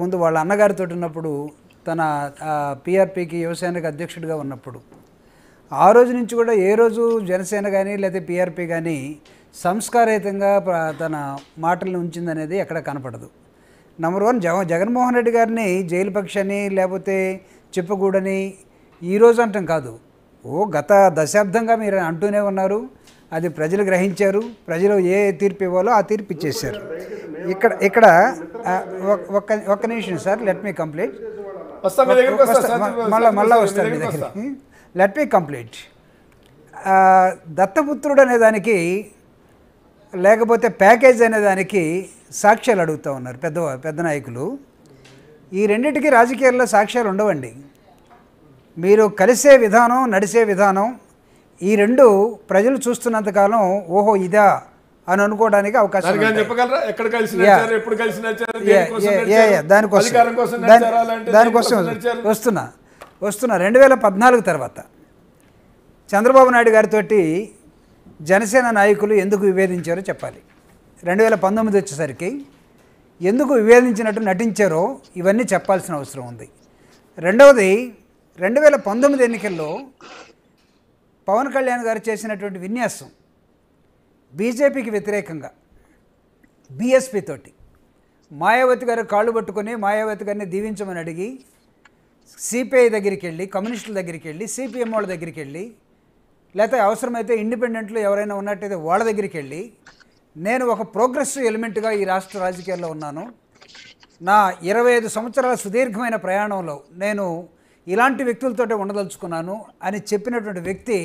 ముందు వాళ్ళ అన్నగారితో ఉన్నప్పుడు తన పిఆర్పికి యువసేనకు అధ్యక్షుడిగా ఉన్నప్పుడు ఆ రోజు నుంచి కూడా ఏ రోజు జనసేన కానీ లేకపోతే పిఆర్పి కానీ సంస్కారయుతంగా తన మాటలను ఉంచిందనేది ఎక్కడ కనపడదు నెంబర్ వన్ జగ జగన్మోహన్ రెడ్డి గారిని జైలు పక్షని లేకపోతే చెప్పుకూడని ఈరోజు అంటాం కాదు ఓ గత దశాబ్దంగా మీరు అంటూనే ఉన్నారు అది ప్రజలు గ్రహించారు ప్రజలు ఏ తీర్పు ఇవ్వాలో ఆ తీర్పు ఇచ్చేశారు ఇక్కడ ఇక్కడ ఒక్క ఒక్క నిమిషం సార్ లెట్ మీ కంప్లీట్ మళ్ళీ మళ్ళీ వస్తాను మీ దగ్గర లెట్ మీ కంప్లీట్ దత్తపుత్రుడు అనే దానికి లేకపోతే ప్యాకేజ్ అనే దానికి సాక్ష్యాలు అడుగుతూ ఉన్నారు పెద్ద పెద్ద నాయకులు ఈ రెండింటికి రాజకీయాల్లో సాక్ష్యాలు ఉండవండి మీరు కలిసే విధానం నడిసే విధానం ఈ రెండు ప్రజలు చూస్తున్నంతకాలం ఓహో ఇదా అని అనుకోవడానికి అవకాశం దానికోసం దానికోసం వస్తున్నా వస్తున్నా రెండు వేల పద్నాలుగు తర్వాత చంద్రబాబు నాయుడు గారితో జనసేన నాయకులు ఎందుకు విభేదించారో చెప్పాలి రెండు వేల పంతొమ్మిది వచ్చేసరికి ఎందుకు విభేదించినట్టు నటించారో ఇవన్నీ చెప్పాల్సిన అవసరం ఉంది రెండవది రెండు వేల పంతొమ్మిది ఎన్నికల్లో పవన్ కళ్యాణ్ గారు చేసినటువంటి విన్యాసం బీజేపీకి వ్యతిరేకంగా బీఎస్పీ తోటి మాయావతి గారు కాళ్ళు పట్టుకొని మాయావతి గారిని దీవించమని అడిగి సిపిఐ దగ్గరికి వెళ్ళి కమ్యూనిస్టుల దగ్గరికి వెళ్ళి సిపిఎం వాళ్ళ దగ్గరికి వెళ్ళి లేకపోతే అవసరమైతే ఇండిపెండెంట్లు ఎవరైనా ఉన్నట్టయితే వాళ్ళ దగ్గరికి వెళ్ళి నేను ఒక ప్రోగ్రెసివ్ ఎలిమెంట్గా ఈ రాష్ట్ర రాజకీయాల్లో ఉన్నాను నా ఇరవై ఐదు సంవత్సరాల సుదీర్ఘమైన ప్రయాణంలో నేను ఇలాంటి వ్యక్తులతోటే ఉండదలుచుకున్నాను అని చెప్పినటువంటి వ్యక్తి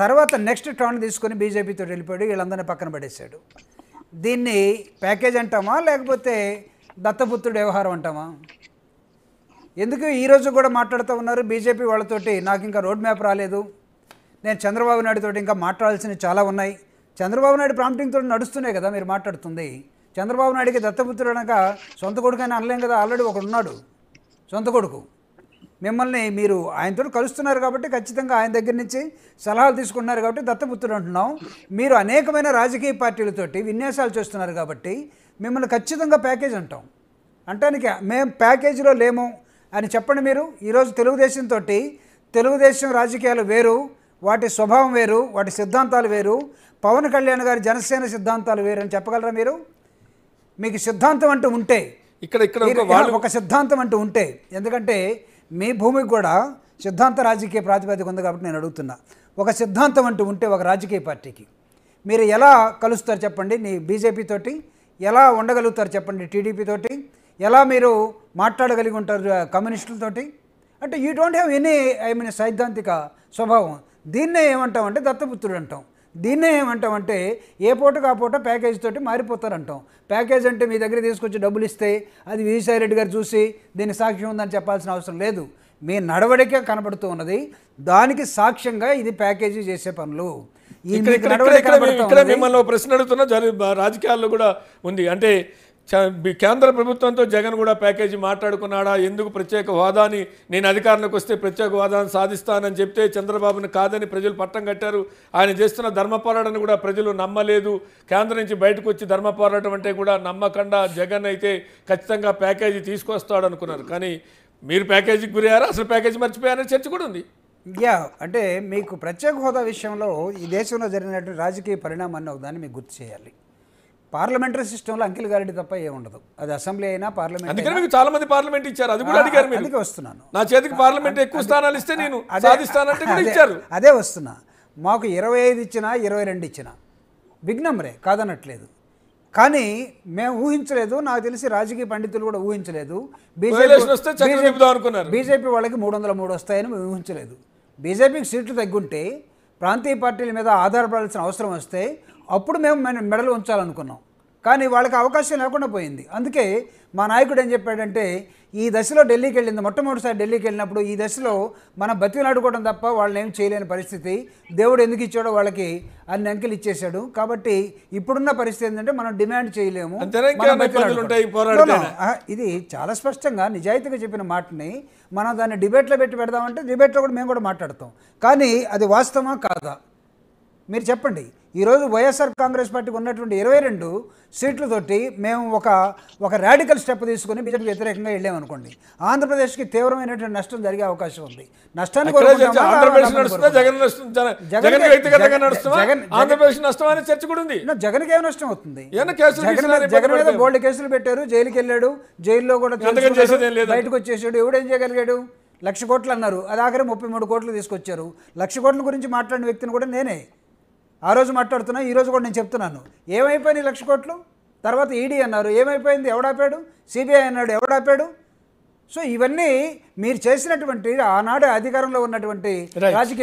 తర్వాత నెక్స్ట్ టర్న్ తీసుకొని బీజేపీతో వెళ్ళిపోయాడు వీళ్ళందరినీ పక్కన పడేశాడు దీన్ని ప్యాకేజ్ అంటామా లేకపోతే దత్తపుత్రుడు వ్యవహారం అంటామా ఎందుకు ఈరోజు కూడా మాట్లాడుతూ ఉన్నారు బీజేపీ వాళ్ళతోటి నాకు ఇంకా రోడ్ మ్యాప్ రాలేదు నేను చంద్రబాబు నాయుడుతో ఇంకా మాట్లాడాల్సినవి చాలా ఉన్నాయి చంద్రబాబు నాయుడు ప్రాంప్టింగ్తో నడుస్తున్నాయి కదా మీరు మాట్లాడుతుంది చంద్రబాబు నాయుడికి దత్తపుత్రుడు అనగా సొంత కొడుకు అని అనలేం కదా ఆల్రెడీ ఒకడున్నాడు సొంత కొడుకు మిమ్మల్ని మీరు ఆయనతో కలుస్తున్నారు కాబట్టి ఖచ్చితంగా ఆయన దగ్గర నుంచి సలహాలు తీసుకున్నారు కాబట్టి దత్తపుత్రుడు అంటున్నాం మీరు అనేకమైన రాజకీయ పార్టీలతోటి విన్యాసాలు చేస్తున్నారు కాబట్టి మిమ్మల్ని ఖచ్చితంగా ప్యాకేజ్ అంటాం అంటానికి మేము ప్యాకేజీలో లేము అని చెప్పండి మీరు ఈరోజు తెలుగుదేశంతో తెలుగుదేశం రాజకీయాలు వేరు వాటి స్వభావం వేరు వాటి సిద్ధాంతాలు వేరు పవన్ కళ్యాణ్ గారి జనసేన సిద్ధాంతాలు వేరు అని చెప్పగలరా మీరు మీకు సిద్ధాంతం అంటూ ఉంటే ఇక్కడ ఇక్కడ ఒక సిద్ధాంతం అంటూ ఉంటే ఎందుకంటే మీ భూమికి కూడా సిద్ధాంత రాజకీయ ప్రాతిపదిక ఉంది కాబట్టి నేను అడుగుతున్నా ఒక సిద్ధాంతం అంటూ ఉంటే ఒక రాజకీయ పార్టీకి మీరు ఎలా కలుస్తారు చెప్పండి నీ బీజేపీ తోటి ఎలా ఉండగలుగుతారు చెప్పండి టీడీపీ తోటి ఎలా మీరు మాట్లాడగలిగి ఉంటారు కమ్యూనిస్టులతోటి అంటే you don't have any I mean సైద్ధాంతిక స్వభావం దీన్నే ఏమంటామంటే దత్తపుత్రుడు అంటాం దీన్నే ఏమంటామంటే ఏ పూట ఆ పూట ప్యాకేజ్ తోటి మారిపోతారంటాం ప్యాకేజ్ అంటే మీ దగ్గర తీసుకొచ్చి డబ్బులు ఇస్తే అది విజయసాయి రెడ్డి గారు చూసి దీని సాక్ష్యం ఉందని చెప్పాల్సిన అవసరం లేదు మీ నడవడికే కనబడుతూ ఉన్నది దానికి సాక్ష్యంగా ఇది ప్యాకేజీ చేసే పనులు ఇక్కడ మిమ్మల్ని ప్రశ్న అడుగుతున్నా రాజకీయాల్లో కూడా ఉంది అంటే కేంద్ర ప్రభుత్వంతో జగన్ కూడా ప్యాకేజీ మాట్లాడుకున్నాడా ఎందుకు ప్రత్యేక హోదాని నేను అధికారంలోకి వస్తే ప్రత్యేక హోదాను సాధిస్తానని చెప్తే చంద్రబాబును కాదని ప్రజలు పట్టం కట్టారు ఆయన చేస్తున్న ధర్మ పోరాటం కూడా ప్రజలు నమ్మలేదు కేంద్రం నుంచి బయటకు వచ్చి ధర్మ పోరాటం అంటే కూడా నమ్మకుండా జగన్ అయితే ఖచ్చితంగా ప్యాకేజీ తీసుకొస్తాడు అనుకున్నారు కానీ మీరు ప్యాకేజీకి గురయ్యారా అసలు ప్యాకేజీ మర్చిపోయారని చర్చ కూడా ఉంది యా అంటే మీకు ప్రత్యేక హోదా విషయంలో ఈ దేశంలో జరిగినటువంటి రాజకీయ పరిణామాన్ని ఒకదాన్ని మీకు గుర్తు చేయాలి పార్లమెంటరీ సిస్టంలో అంకిల్ గారెడ్డి తప్ప ఉండదు అది అసెంబ్లీ అయినా పార్లమెంట్ అందుకని మీకు చాలా మంది పార్లమెంట్ ఇచ్చారు అది కూడా అడిగారు అందుకే వస్తున్నాను నా చేతికి పార్లమెంట్ ఎక్కువ స్థానాలు ఇస్తే నేను సాధిస్తానంటే కూడా ఇచ్చారు అదే వస్తున్నా మాకు ఇరవై ఐదు ఇచ్చినా ఇరవై రెండు ఇచ్చినా బిగ్ నెంబరే కాదనట్లేదు కానీ మేము ఊహించలేదు నాకు తెలిసి రాజకీయ పండితులు కూడా ఊహించలేదు బీజేపీ బీజేపీ వాళ్ళకి మూడు వందల మూడు వస్తాయని మేము ఊహించలేదు బీజేపీకి సీట్లు తగ్గుంటే ప్రాంతీయ పార్టీల మీద ఆధారపడాల్సిన అవసరం వస్తే అప్పుడు మేము మెడలు ఉంచాలనుకున్నాం కానీ వాళ్ళకి అవకాశం లేకుండా పోయింది అందుకే మా నాయకుడు ఏం చెప్పాడంటే ఈ దశలో ఢిల్లీకి వెళ్ళింది మొట్టమొదటిసారి ఢిల్లీకి వెళ్ళినప్పుడు ఈ దశలో మనం బతికిలాడుకోవడం తప్ప వాళ్ళని ఏం చేయలేని పరిస్థితి దేవుడు ఎందుకు ఇచ్చాడో వాళ్ళకి అన్ని అంకెలు ఇచ్చేశాడు కాబట్టి ఇప్పుడున్న పరిస్థితి ఏంటంటే మనం డిమాండ్ చేయలేము ఇది చాలా స్పష్టంగా నిజాయితీగా చెప్పిన మాటని మనం దాన్ని డిబేట్లో పెట్టి పెడదామంటే డిబేట్లో కూడా మేము కూడా మాట్లాడతాం కానీ అది వాస్తవమా కాదా మీరు చెప్పండి ఈరోజు వైఎస్ఆర్ కాంగ్రెస్ పార్టీకి ఉన్నటువంటి ఇరవై రెండు సీట్లతోటి మేము ఒక ఒక రాడికల్ స్టెప్ తీసుకుని బీజేపీ వ్యతిరేకంగా వెళ్ళామనుకోండి ఆంధ్రప్రదేశ్కి తీవ్రమైనటువంటి నష్టం జరిగే అవకాశం ఉంది నష్టాన్ని జగన్ ఏమి నష్టం అవుతుంది జగన్ మీద బోల్డ్ కేసులు పెట్టారు జైలుకి వెళ్ళాడు జైల్లో కూడా బయటకు వచ్చేసాడు ఎవడేం చేయగలిగాడు లక్ష కోట్లు అన్నారు అది ఆఖరి ముప్పై మూడు కోట్లు తీసుకొచ్చారు లక్ష కోట్ల గురించి మాట్లాడిన వ్యక్తిని కూడా నేనే ఆ రోజు మాట్లాడుతున్నా ఈరోజు కూడా నేను చెప్తున్నాను ఏమైపోయినాయి లక్ష కోట్లు తర్వాత ఈడీ అన్నారు ఏమైపోయింది ఎవడాపాడు సిబిఐ అన్నాడు ఎవడాపాడు సో ఇవన్నీ మీరు చేసినటువంటి ఆనాడు అధికారంలో ఉన్నటువంటి రాజకీయ